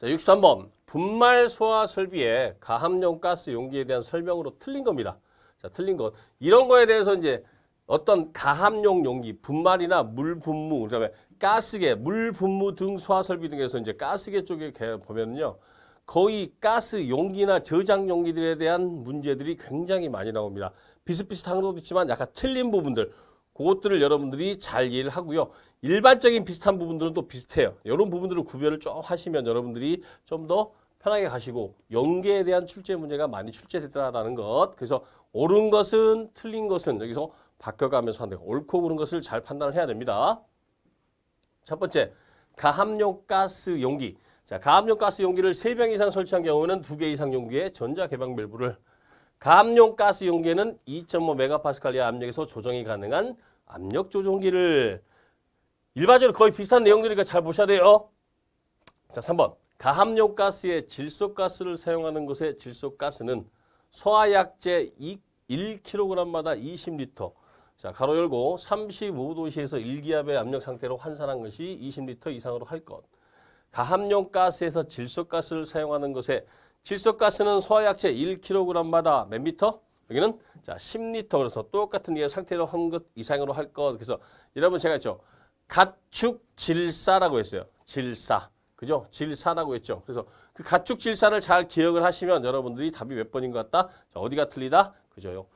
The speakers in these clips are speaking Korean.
자, 63번 분말 소화 설비의 가함용 가스 용기에 대한 설명으로 틀린 겁니다. 자, 틀린 것. 이런 거에 대해서 이제 어떤 가함용 용기, 분말이나 물 분무, 그다음에 가스계, 물 분무 등 소화 설비 등에서 이제 가스계 쪽에 보면요. 거의 가스 용기나 저장 용기들에 대한 문제들이 굉장히 많이 나옵니다. 비슷비슷한 것도 있지만 약간 틀린 부분들 그것들을 여러분들이 잘 이해를 하고요. 일반적인 비슷한 부분들은 또 비슷해요. 이런 부분들을 구별을 좀 하시면 여러분들이 좀 더 편하게 가시고 연계에 대한 출제 문제가 많이 출제됐다라는 것. 그래서 옳은 것은 틀린 것은 여기서 바뀌어가면서 한다. 옳고 그른 것을 잘 판단을 해야 됩니다. 첫 번째, 가압용 가스 용기. 자, 가압용 가스 용기를 세 병 이상 설치한 경우에는 두 개 이상 용기에 전자 개방 밸브를 가압용 가스 용기에는 2.5 메가파스칼 이하 압력에서 조정이 가능한 압력 조종기를 일반적으로 거의 비슷한 내용들이니까 잘 보셔야 돼요. 자, 3번. 가함용 가스에 질소가스를 사용하는 것의 질소가스는 소화약제 1kg마다 2 0리 자, 가로 열고 35도씨에서 1기압의 압력 상태로 환산한 것이 2 0리 이상으로 할 것. 가함용 가스에서 질소가스를 사용하는 것에 질소가스는 소화약제 1kg마다 몇 미터? 여기는 자 10리터 그래서 똑같은 이 상태로 한 것 이상으로 할 것 그래서 여러분 제가 했죠 가축 질사라고 했어요 질사 그죠 질사라고 했죠 그래서 그 가축 질사를 잘 기억을 하시면 여러분들이 답이 몇 번인 것 같다 자, 어디가 틀리다 그죠요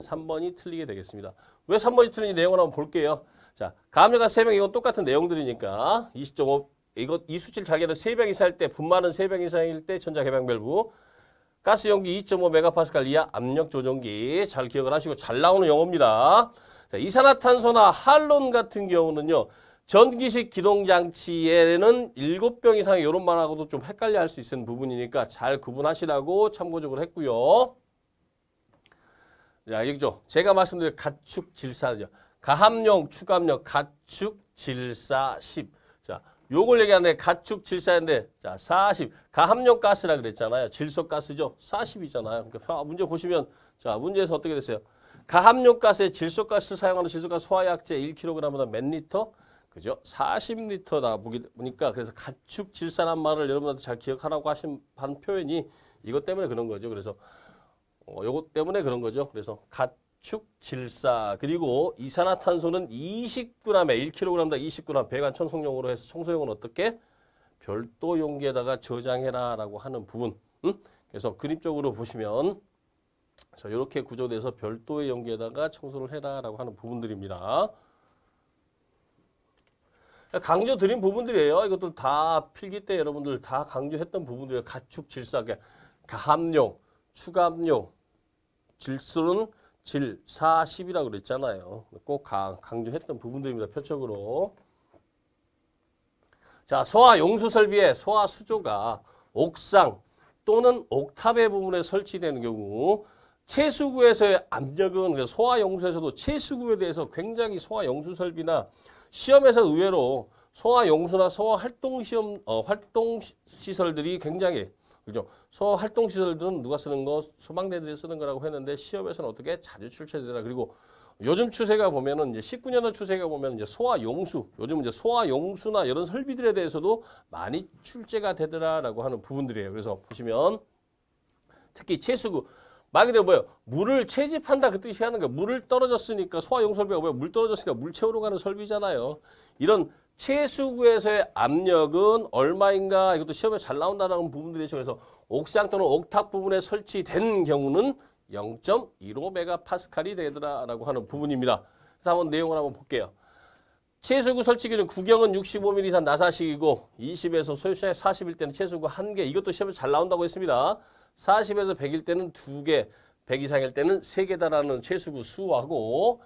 3번이 틀리게 되겠습니다 왜 3번이 틀린지 내용을 한번 볼게요 자 감염가 3명 이건 똑같은 내용들이니까 20.5 이거 이수치를 자기는 3병 이상일 때 분만은 3병 이상일 때전자개방별부 가스 용기 2.5MPa 이하 압력 조정기 잘 기억을 하시고 잘 나오는 용어입니다. 자, 이산화탄소나 할론 같은 경우는요. 전기식 기동장치에는 7병 이상의 이런 말하고도 좀 헷갈려 할 수 있는 부분이니까 잘 구분하시라고 참고적으로 했고요. 자, 이죠 제가 말씀드린 가축 질산이죠 가함용, 축압력, 가축 질사 10. 요걸 얘기하는데 가축 질산인데자 40. 가함용 가스라 그랬잖아요. 질소 가스죠. 40이잖아요. 그러니까 아, 문제 보시면 자 문제에서 어떻게 됐어요? 가함용 가스에 질소 가스 사용하는 질소 가스 소화약제 1kg보다 몇 리터? 그죠? 40리터다 보니까 그래서 가축 질산한 말을 여러분한테 잘 기억하라고 하신 반 표현이 이것 때문에 그런 거죠. 그래서 어, 요것 때문에 그런 거죠. 그래서 가 축질사 그리고 이산화탄소는 20g에 1kg당 20g 배관 청소용으로 해서 청소용은 어떻게 별도 용기에다가 저장해라 라고 하는 부분 응? 그래서 그림적으로 보시면 자, 이렇게 구조돼서 별도의 용기에다가 청소를 해라 라고 하는 부분들입니다 강조 드린 부분들이에요 이것도 다 필기 때 여러분들 다 강조했던 부분들이에요 가축 질사 계 그러니까 함용 추가함용 질소는 질 40이라고 그랬잖아요. 꼭 강조했던 부분들입니다. 표적으로. 자, 소화 용수 설비에 소화 수조가 옥상 또는 옥탑의 부분에 설치되는 경우 채수구에서의 압력은 그러니까 소화 용수에서도 채수구에 대해서 굉장히 소화 용수 설비나 시험에서 의외로 소화 용수나 소화 활동 시험 어, 활동 시설들이 굉장히 그죠? 소 활동 시설들은 누가 쓰는 거 소방대들이 쓰는 거라고 했는데 시험에서는 어떻게 자주 출제되라 그리고 요즘 추세가 보면은 이제 19년도 추세가 보면 이제 소와 용수 요즘 이제 소와 용수나 이런 설비들에 대해서도 많이 출제가 되더라라고 하는 부분들이에요. 그래서 보시면 특히 채수구 말 그대로 뭐예요? 물을 채집한다 그 뜻이 하는 거예요. 물을 떨어졌으니까 소화 용설비가 뭐예요? 물 떨어졌으니까 물 채우러 가는 설비잖아요. 이런 최수구에서의 압력은 얼마인가 이것도 시험에 잘 나온다는 부분들이 그래서 옥상 또는 옥탑 부분에 설치된 경우는 0.15메가파스칼이 되더라라고 하는 부분입니다. 그래서 한번 내용을 한번 볼게요. 채수구 설치 기준 구경은 65mm 이상 나사식이고 20에서 소유시에 40일 때는 채수구 1개 이것도 시험에 잘 나온다고 했습니다. 40에서 100일 때는 2개 100 이상일 때는 3개다라는 채수구 수하고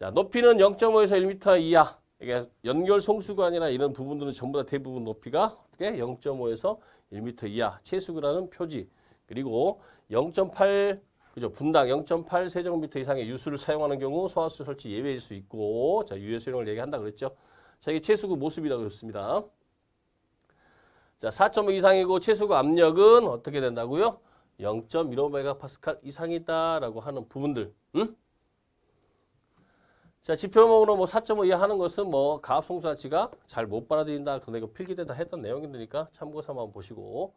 자 높이는 0.5에서 1m 이하 이게 연결 송수관이나 이런 부분들은 전부 다 대부분 높이가 어떻게 0.5에서 1m 이하 최수구라는 표지 그리고 0.8 그죠 분당 0.8 세제곱미터 이상의 유수를 사용하는 경우 소화수 설치 예외일 수 있고 자 유해 수용을 얘기한다 그랬죠. 자 이게 최수구 모습이라고 그랬습니다. 자 4.5 이상이고 최수구 압력은 어떻게 된다고요? 0.15메가파스칼 이상이다라고 하는 부분들. 응? 자, 지표목으로 뭐 4.5 이하 하는 것은 뭐 가압 송수한치가 잘 못 받아들인다. 그 그러니까 이거 필기된다 했던 내용이니까 참고 삼아 보시고